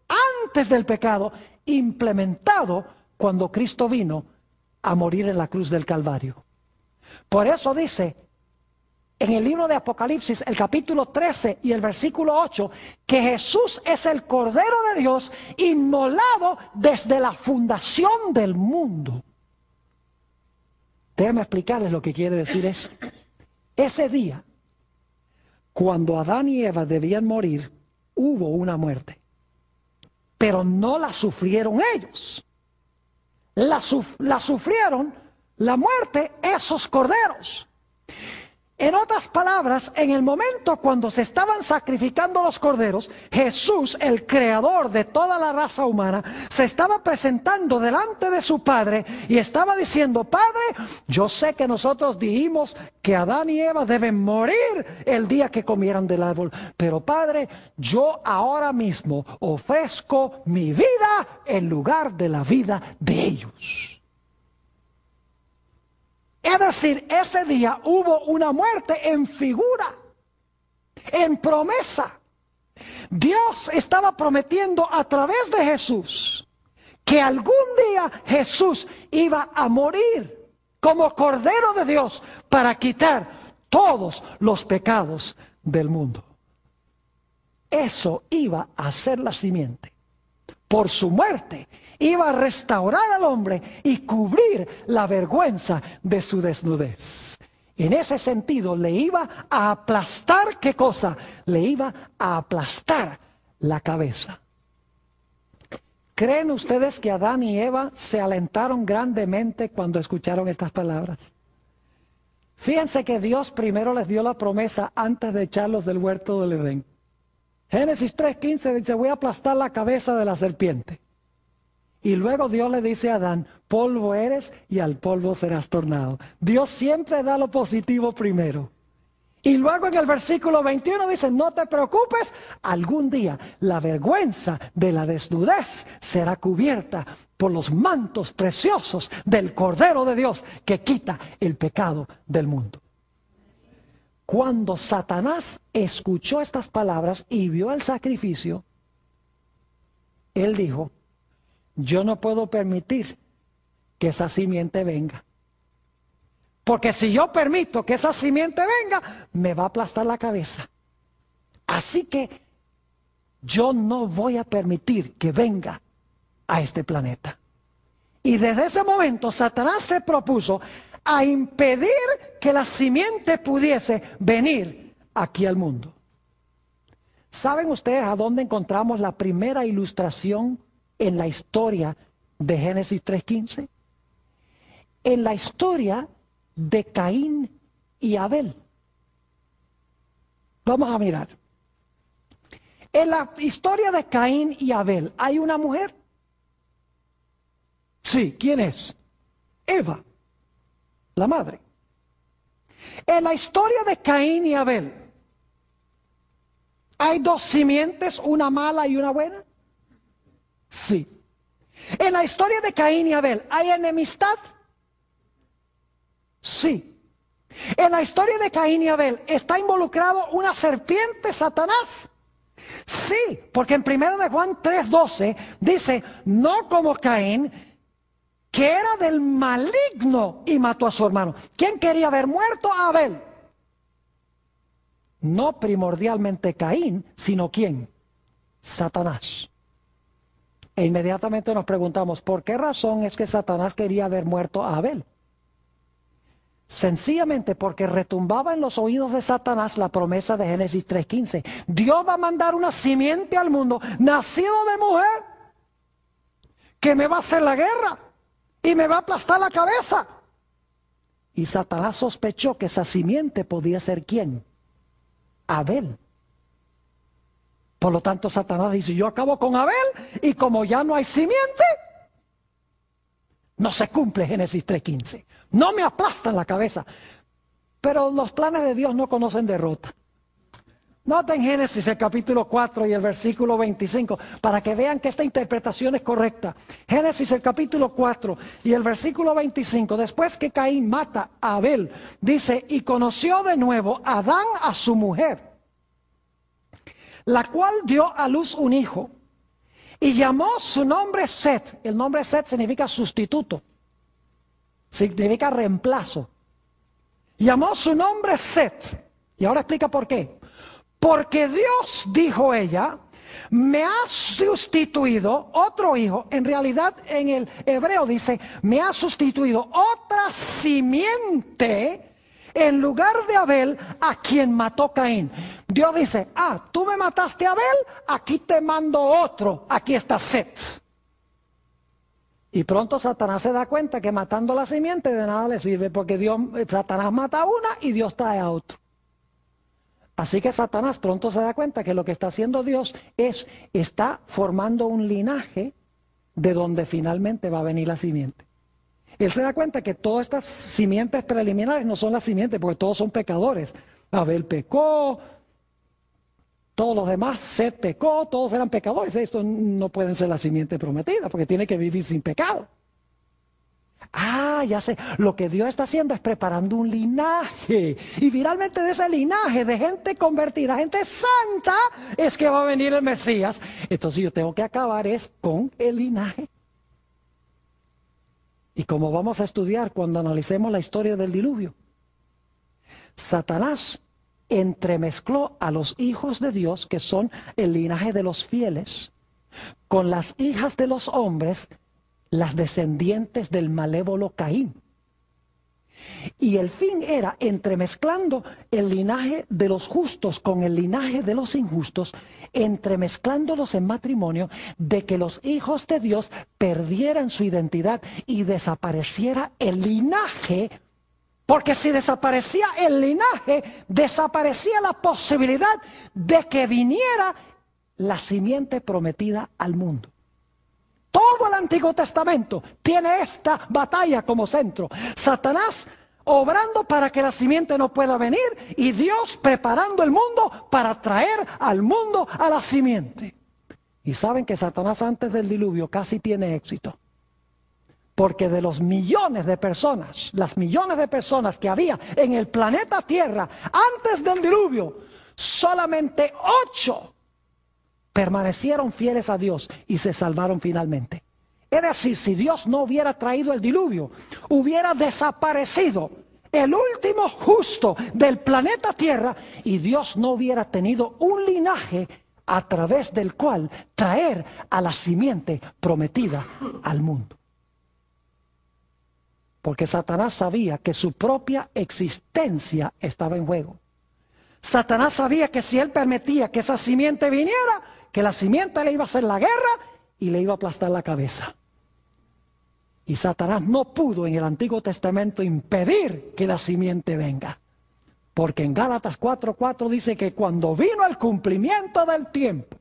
S1: antes del pecado, implementado cuando Cristo vino a morir en la cruz del Calvario. Por eso dice en el libro de Apocalipsis, el capítulo 13 y el versículo 8, que Jesús es el Cordero de Dios inmolado desde la fundación del mundo. Déjame explicarles lo que quiere decir eso. Ese día, cuando Adán y Eva debían morir, hubo una muerte. Pero no la sufrieron ellos. La, la sufrieron la muerte esos corderos. En otras palabras, en el momento cuando se estaban sacrificando los corderos, Jesús, el creador de toda la raza humana, se estaba presentando delante de su Padre y estaba diciendo, Padre, yo sé que nosotros dijimos que Adán y Eva deben morir el día que comieran del árbol, pero Padre, yo ahora mismo ofrezco mi vida en lugar de la vida de ellos. Es decir, ese día hubo una muerte en figura, en promesa. Dios estaba prometiendo a través de Jesús que algún día Jesús iba a morir como Cordero de Dios para quitar todos los pecados del mundo. Eso iba a ser la simiente. Por su muerte, iba a restaurar al hombre y cubrir la vergüenza de su desnudez. En ese sentido, le iba a aplastar, ¿qué cosa? Le iba a aplastar la cabeza. ¿Creen ustedes que Adán y Eva se alentaron grandemente cuando escucharon estas palabras? Fíjense que Dios primero les dio la promesa antes de echarlos del huerto del Edén. Génesis 3:15 dice, voy a aplastar la cabeza de la serpiente. Y luego Dios le dice a Adán, polvo eres y al polvo serás tornado. Dios siempre da lo positivo primero. Y luego en el versículo 21 dice, no te preocupes, algún día la vergüenza de la desnudez será cubierta por los mantos preciosos del Cordero de Dios que quita el pecado del mundo. Cuando Satanás escuchó estas palabras y vio el sacrificio, él dijo, yo no puedo permitir que esa simiente venga. Porque si yo permito que esa simiente venga, me va a aplastar la cabeza. Así que yo no voy a permitir que venga a este planeta. Y desde ese momento Satanás se propuso a impedir que la simiente pudiese venir aquí al mundo. ¿Saben ustedes a dónde encontramos la primera ilustración en la historia de Génesis 3.15, en la historia de Caín y Abel. Vamos a mirar. En la historia de Caín y Abel, ¿hay una mujer? Sí, ¿quién es? Eva, la madre. En la historia de Caín y Abel, ¿hay dos simientes, una mala y una buena? Sí. En la historia de Caín y Abel, ¿hay enemistad? Sí. En la historia de Caín y Abel, ¿está involucrado una serpiente, Satanás? Sí, porque en de Juan 3:12 dice, no como Caín, que era del maligno y mató a su hermano. ¿Quién quería ver muerto a Abel? No primordialmente Caín, sino quién? Satanás. E inmediatamente nos preguntamos, ¿por qué razón es que Satanás quería haber muerto a Abel? Sencillamente porque retumbaba en los oídos de Satanás la promesa de Génesis 3.15. Dios va a mandar una simiente al mundo, nacido de mujer, que me va a hacer la guerra y me va a aplastar la cabeza. Y Satanás sospechó que esa simiente podía ser quién? Abel. Por lo tanto, Satanás dice, yo acabo con Abel y como ya no hay simiente, no se cumple Génesis 3.15. No me aplastan la cabeza. Pero los planes de Dios no conocen derrota. Noten Génesis el capítulo 4 y el versículo 25 para que vean que esta interpretación es correcta. Génesis el capítulo 4 y el versículo 25, después que Caín mata a Abel, dice, y conoció de nuevo Adán a su mujer la cual dio a luz un hijo y llamó su nombre Seth, El nombre Seth significa sustituto, significa reemplazo. Llamó su nombre Seth, Y ahora explica por qué. Porque Dios, dijo ella, me ha sustituido otro hijo. En realidad en el hebreo dice, me ha sustituido otra simiente en lugar de Abel a quien mató Caín. Dios dice, ah, tú me mataste a Abel, aquí te mando otro, aquí está Set. Y pronto Satanás se da cuenta que matando la simiente de nada le sirve, porque Dios, eh, Satanás mata a una y Dios trae a otro. Así que Satanás pronto se da cuenta que lo que está haciendo Dios es, está formando un linaje de donde finalmente va a venir la simiente. Él se da cuenta que todas estas simientes preliminares no son las simientes, porque todos son pecadores. Abel pecó, todos los demás, se pecó, todos eran pecadores. Esto no pueden ser la simiente prometida, porque tiene que vivir sin pecado. Ah, ya sé, lo que Dios está haciendo es preparando un linaje. Y finalmente de ese linaje de gente convertida, gente santa, es que va a venir el Mesías. Entonces yo tengo que acabar es con el linaje y como vamos a estudiar cuando analicemos la historia del diluvio, Satanás entremezcló a los hijos de Dios, que son el linaje de los fieles, con las hijas de los hombres, las descendientes del malévolo Caín. Y el fin era, entremezclando el linaje de los justos con el linaje de los injustos, entremezclándolos en matrimonio, de que los hijos de Dios perdieran su identidad y desapareciera el linaje. Porque si desaparecía el linaje, desaparecía la posibilidad de que viniera la simiente prometida al mundo. Todo el Antiguo Testamento tiene esta batalla como centro. Satanás obrando para que la simiente no pueda venir y Dios preparando el mundo para traer al mundo a la simiente. Y saben que Satanás antes del diluvio casi tiene éxito. Porque de los millones de personas, las millones de personas que había en el planeta Tierra antes del diluvio, solamente ocho permanecieron fieles a Dios y se salvaron finalmente. Es decir, si Dios no hubiera traído el diluvio, hubiera desaparecido el último justo del planeta Tierra y Dios no hubiera tenido un linaje a través del cual traer a la simiente prometida al mundo. Porque Satanás sabía que su propia existencia estaba en juego. Satanás sabía que si él permitía que esa simiente viniera, que la simiente le iba a hacer la guerra y le iba a aplastar la cabeza. Y Satanás no pudo en el Antiguo Testamento impedir que la simiente venga. Porque en Gálatas 4:4 dice que cuando vino el cumplimiento del tiempo,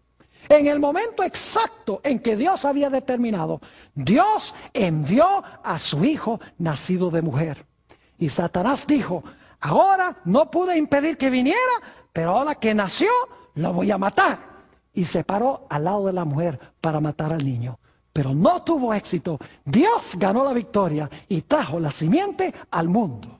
S1: en el momento exacto en que Dios había determinado, Dios envió a su hijo nacido de mujer. Y Satanás dijo, Ahora no pude impedir que viniera, pero ahora que nació, lo voy a matar. Y se paró al lado de la mujer para matar al niño. Pero no tuvo éxito. Dios ganó la victoria y trajo la simiente al mundo.